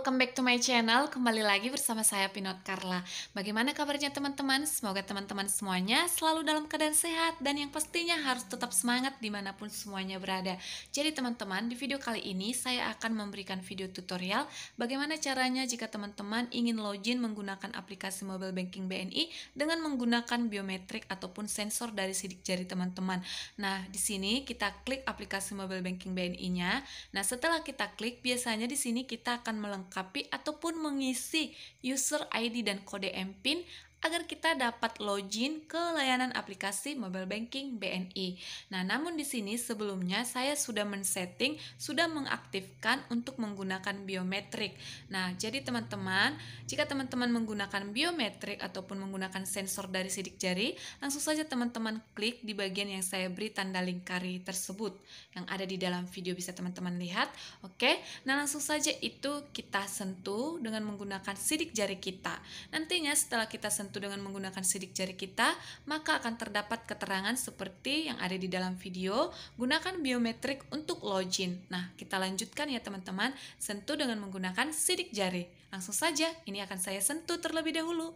welcome back to my channel. Kembali lagi bersama saya Pinot Carla. Bagaimana kabarnya teman-teman? Semoga teman-teman semuanya selalu dalam keadaan sehat dan yang pastinya harus tetap semangat dimanapun semuanya berada. Jadi teman-teman, di video kali ini saya akan memberikan video tutorial bagaimana caranya jika teman-teman ingin login menggunakan aplikasi mobile banking BNI dengan menggunakan biometrik ataupun sensor dari sidik jari teman-teman. Nah, di sini kita klik aplikasi mobile banking BNI-nya. Nah, setelah kita klik, biasanya di sini kita akan melengkapi melengkapi ataupun mengisi user ID dan kode MPIN agar kita dapat login ke layanan aplikasi mobile banking BNI. Nah, namun di sini sebelumnya saya sudah men-setting, sudah mengaktifkan untuk menggunakan biometrik. Nah, jadi teman-teman, jika teman-teman menggunakan biometrik ataupun menggunakan sensor dari sidik jari, langsung saja teman-teman klik di bagian yang saya beri tanda lingkari tersebut yang ada di dalam video bisa teman-teman lihat. Oke. Nah, langsung saja itu kita sentuh dengan menggunakan sidik jari kita. Nantinya setelah kita sentuh tertentu dengan menggunakan sidik jari kita, maka akan terdapat keterangan seperti yang ada di dalam video, gunakan biometrik untuk login. Nah, kita lanjutkan ya teman-teman, sentuh dengan menggunakan sidik jari. Langsung saja, ini akan saya sentuh terlebih dahulu.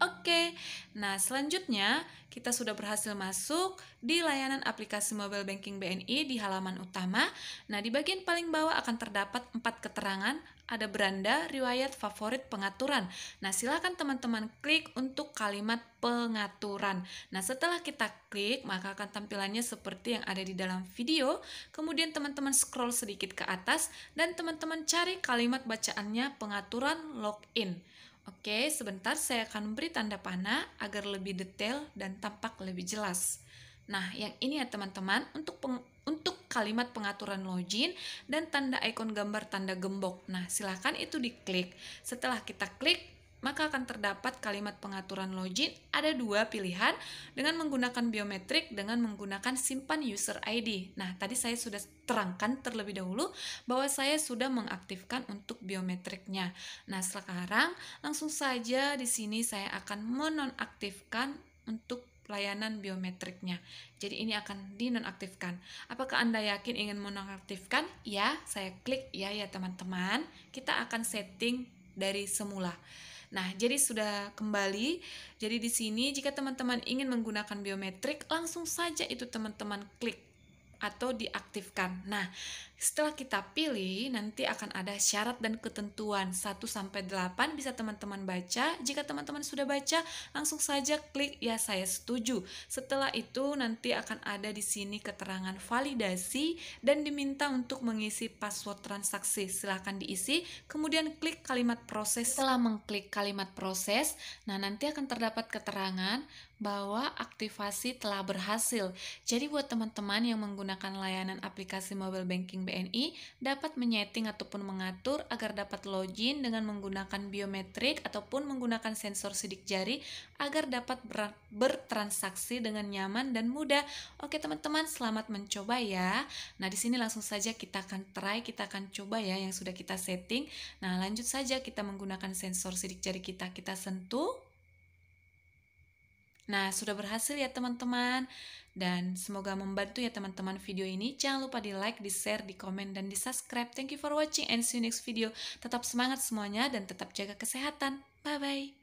Oke, nah selanjutnya kita sudah berhasil masuk di layanan aplikasi mobile banking BNI di halaman utama. Nah, di bagian paling bawah akan terdapat empat keterangan, ada beranda, riwayat, favorit, pengaturan. Nah, silakan teman-teman klik untuk kalimat pengaturan. Nah, setelah kita klik, maka akan tampilannya seperti yang ada di dalam video. Kemudian teman-teman scroll sedikit ke atas dan teman-teman cari kalimat bacaannya pengaturan login. Oke, sebentar saya akan beri tanda panah agar lebih detail dan tampak lebih jelas. Nah, yang ini ya teman-teman, untuk peng untuk kalimat pengaturan login dan tanda ikon gambar tanda gembok. Nah, silahkan itu diklik. Setelah kita klik, maka akan terdapat kalimat pengaturan login ada dua pilihan dengan menggunakan biometrik dengan menggunakan simpan user ID. Nah, tadi saya sudah terangkan terlebih dahulu bahwa saya sudah mengaktifkan untuk biometriknya. Nah, sekarang langsung saja di sini saya akan menonaktifkan untuk layanan biometriknya. Jadi ini akan dinonaktifkan. Apakah Anda yakin ingin menonaktifkan? Ya, saya klik ya ya teman-teman. Kita akan setting dari semula. Nah, jadi sudah kembali. Jadi di sini jika teman-teman ingin menggunakan biometrik, langsung saja itu teman-teman klik atau diaktifkan. Nah, setelah kita pilih, nanti akan ada syarat dan ketentuan 1 sampai 8 bisa teman-teman baca. Jika teman-teman sudah baca, langsung saja klik ya saya setuju. Setelah itu nanti akan ada di sini keterangan validasi dan diminta untuk mengisi password transaksi. Silahkan diisi, kemudian klik kalimat proses. Setelah mengklik kalimat proses, nah nanti akan terdapat keterangan bahwa aktivasi telah berhasil. Jadi buat teman-teman yang menggunakan menggunakan layanan aplikasi mobile banking BNI dapat menyeting ataupun mengatur agar dapat login dengan menggunakan biometrik ataupun menggunakan sensor sidik jari agar dapat ber bertransaksi dengan nyaman dan mudah. Oke teman-teman, selamat mencoba ya. Nah, di sini langsung saja kita akan try, kita akan coba ya yang sudah kita setting. Nah, lanjut saja kita menggunakan sensor sidik jari kita, kita sentuh. Nah, sudah berhasil ya teman-teman. Dan semoga membantu ya teman-teman video ini. Jangan lupa di like, di share, di komen, dan di subscribe. Thank you for watching and see you next video. Tetap semangat semuanya dan tetap jaga kesehatan. Bye-bye.